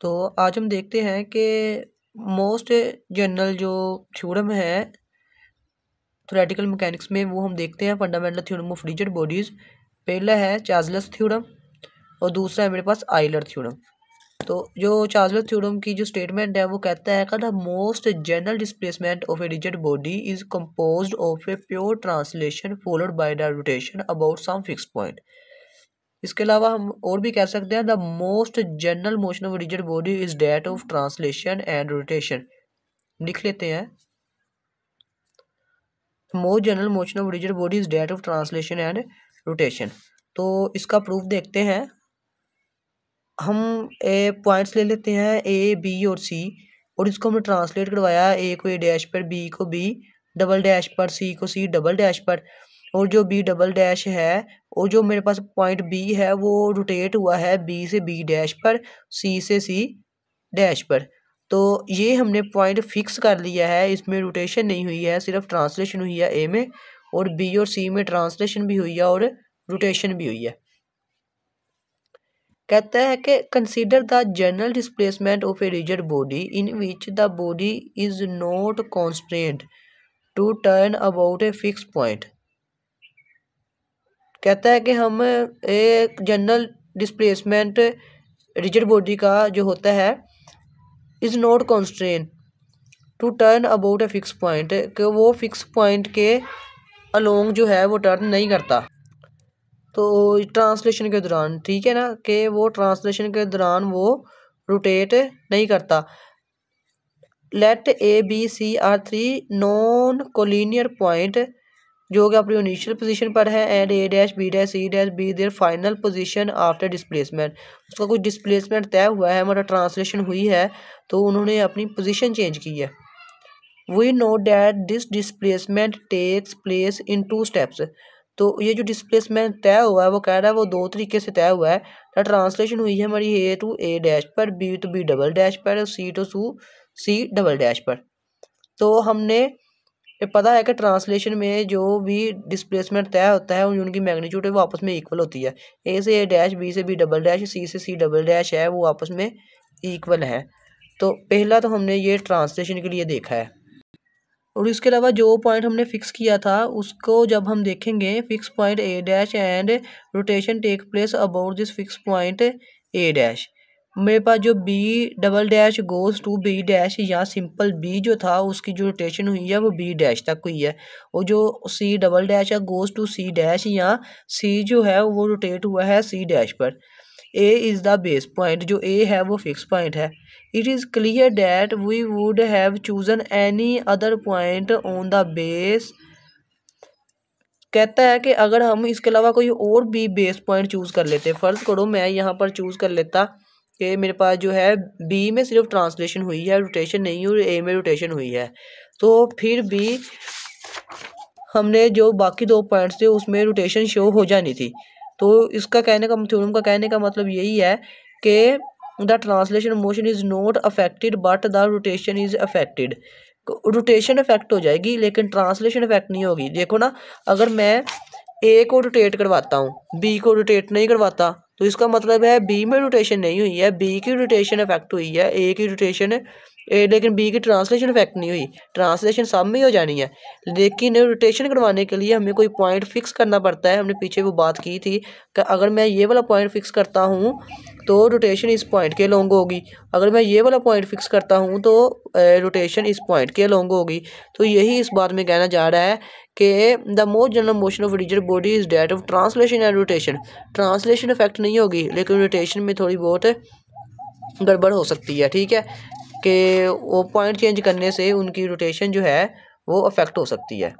तो आज हम देखते हैं कि मोस्ट जनरल जो थ्योरम है थोरेटिकल मैकेनिक्स में वो हम देखते हैं fundamental theorem of rigid bodies पहला है चार्जलस थ्योरम और दूसरा है मेरे पास आइलर थ्योरम तो जो चार्जलस थ्योरम की जो स्टेटमेंट है वो कहता है का the most general displacement of a rigid body is compose of a pure translation followed by the rotation about some fix point इसके अलावा हम और भी कह सकते हैं the most general motion of rigid body is that of translation and rotation लिख लेते हैं most general motion of rigid body is that of translation and rotation तो इसका प्रूफ देखते हैं हम ए पॉइंट्स ले लेते हैं ए बी और सी और इसको हमने ट्रांसलेट करवाया ए को ए डैश पर बी को बी डबल डैश पर सी को सी डबल डैश पर और जो बी डबल डैश है और जो मेरे पास पॉइंट बी है वो रोटेट हुआ है बी से बी डैश पर सी से सी डैश पर तो ये हमने पॉइंट फिक्स कर लिया है इसमें रोटेशन नहीं हुई है सिर्फ ट्रांसलेशन हुई है ए में और बी और सी में ट्रांसलेशन भी हुई है और रोटेशन भी हुई है कहता है कि consider the general displacement of a rigid body in which the body is not constrained to turn about a fix point कहता है कि हम एक जनरल डिस्प्लेसमेंट रिजिड बॉडी का जो होता है is not constrained to turn about a fix point कि वो फिक्स पॉइंट के अलोंग जो है वो टर्न नहीं करता तो ट्रांसलेशन के दौरान ठीक है ना कि वो ट्रांसलेशन के दौरान वो रोटेट नहीं करता let A B C are three non collinear point जो कि अपनी इनिशियल पोजीशन पर है and A dash B dash C dash be their final position after displacement उसका कुछ डिस्प्लेसमेंट तय हुआ है मतलब ट्रांसलेशन हुई है तो उन्होंने अपनी पोजीशन चेंज की है we know that this displacement takes place in two steps तो ये जो डिस्प्लेसमेंट तय हुआ है वो कह रहा है वो दो तरीके से तय हुआ है ट्रांसलेशन तो हुई है हमारी ए टू ए डैश पर B to B double dash पर सी टू सू सी डबल डैश पर तो हमने पता है कि ट्रांसलेशन में जो भी डिस्प्लेसमेंट तय होता है उनकी मैग्नीट्यूड है वो आपस में इक्वल होती है ए से ए डैश बी से बी डबल डैश सी से सी डबल डैश है वो आपस में इक्वल है तो पहला तो हमने ये ट्रांसलेशन के लिए देखा है और इसके अलावा जो पॉइंट हमने फिक्स किया था उसको जब हम देखेंगे fix point A dash and rotation take place about this fix point A dash मेरे पास जो B double dash goes to B dash या सिंपल बी जो था उसकी जो रोटेशन हुई है वो बी डैश तक हुई है और जो सी डबल डैश है गोज़ टू सी डैश या सी जो है वो रोटेट हुआ है सी डैश पर A is the base point जो ए है वो फिक्स पॉइंट है it is clear that we would have chosen any other point on the base कहता है कि अगर हम इसके अलावा कोई और भी बेस पॉइंट चूज़ कर लेते फ़र्ज़ करो मैं यहाँ पर चूज़ कर लेता कि मेरे पास जो है बी में सिर्फ ट्रांसलेशन हुई है रोटेशन नहीं हुई ए में रोटेशन हुई है तो फिर भी हमने जो बाकी दो पॉइंट्स थे उसमें रोटेशन शो हो जानी थी तो इसका कहने का थ्योरम का कहने का मतलब यही है कि the translation motion is not affected but the rotation is affected rotation affect हो जाएगी लेकिन ट्रांसलेशन अफेक्ट नहीं होगी देखो ना अगर मैं ए को रोटेट करवाता हूँ बी को रोटेट नहीं करवाता तो इसका मतलब है बी में रोटेशन नहीं हुई है बी की रोटेशन इफेक्ट हुई है ए की रोटेशन ए, लेकिन बी की ट्रांसलेशन इफेक्ट नहीं हुई ट्रांसलेशन सब में ही हो जानी है लेकिन रोटेशन करवाने के लिए हमें कोई पॉइंट फिक्स करना पड़ता है हमने पीछे वो बात की थी कि अगर मैं ये वाला पॉइंट फिक्स करता हूँ तो रोटेशन इस पॉइंट के लॉन्ग होगी अगर मैं ये वाला पॉइंट फिक्स करता हूँ तो रोटेशन इस पॉइंट के लॉन्ग होगी तो यही इस बात में कहना जा रहा है कि the most general motion of rigid body is that of translation and rotation translation effect नहीं होगी लेकिन रोटेशन में थोड़ी बहुत गड़बड़ हो सकती है ठीक है के वो पॉइंट चेंज करने से उनकी रोटेशन जो है वो अफेक्ट हो सकती है